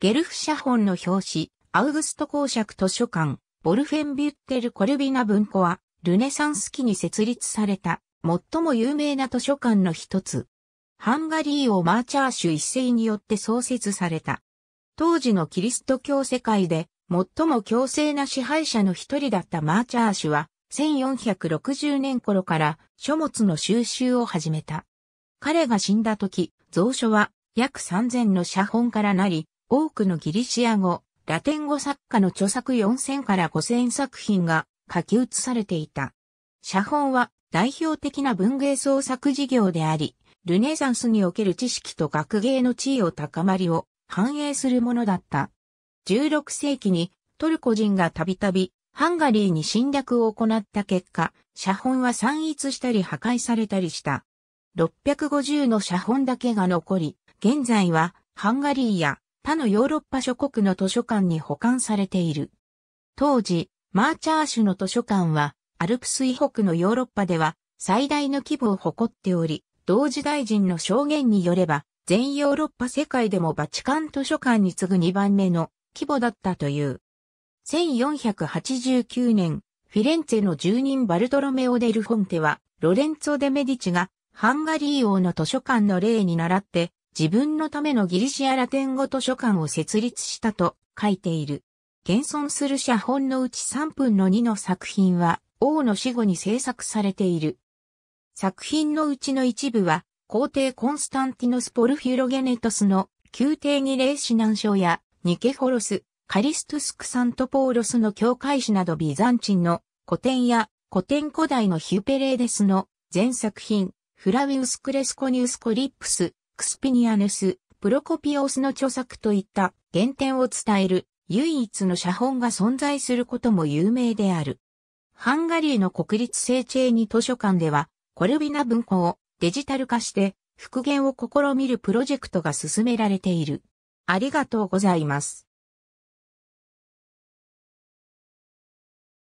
ゲルフ写本の表紙、アウグスト公爵図書館、ボルフェンビュッテル・コルビナ文庫は、ルネサンス期に設立された、最も有名な図書館の一つ。ハンガリーをマーチャーシュ一世によって創設された。当時のキリスト教世界で、最も強制な支配者の一人だったマーチャーシュは、1460年頃から書物の収集を始めた。彼が死んだ時、蔵書は約3000の写本からなり、多くのギリシア語、ラテン語作家の著作4000から5000作品が書き写されていた。写本は代表的な文芸創作事業であり、ルネサンスにおける知識と学芸の地位を高まりを反映するものだった。16世紀にトルコ人がたびたびハンガリーに侵略を行った結果、写本は散逸したり破壊されたりした。650の写本だけが残り、現在はハンガリーや他のヨーロッパ諸国の図書館に保管されている。当時、マーチャー種の図書館は、アルプス以北のヨーロッパでは最大の規模を誇っており、同時大臣の証言によれば、全ヨーロッパ世界でもバチカン図書館に次ぐ2番目の規模だったという。1489年、フィレンツェの住人バルトロメオ・デル・フォンテは、ロレンツォ・デ・メディチが、ハンガリー王の図書館の例に倣って、自分のためのギリシアラテン語図書館を設立したと書いている。現存する写本のうち3分の2の作品は王の死後に制作されている。作品のうちの一部は皇帝コンスタンティノスポルフュロゲネトスの宮廷儀礼指南書やニケホロス、カリストゥスクサントポーロスの教会史などビザンチンの古典や古典古代のヒュペレーデスの全作品、フラウィウスクレスコニウスコリップス、クスピニアヌス、プロコピオスの著作といった原点を伝える唯一の写本が存在することも有名である。ハンガリーの国立聖チェーニ図書館では、コルビナ文庫をデジタル化して復元を試みるプロジェクトが進められている。ありがとうございます。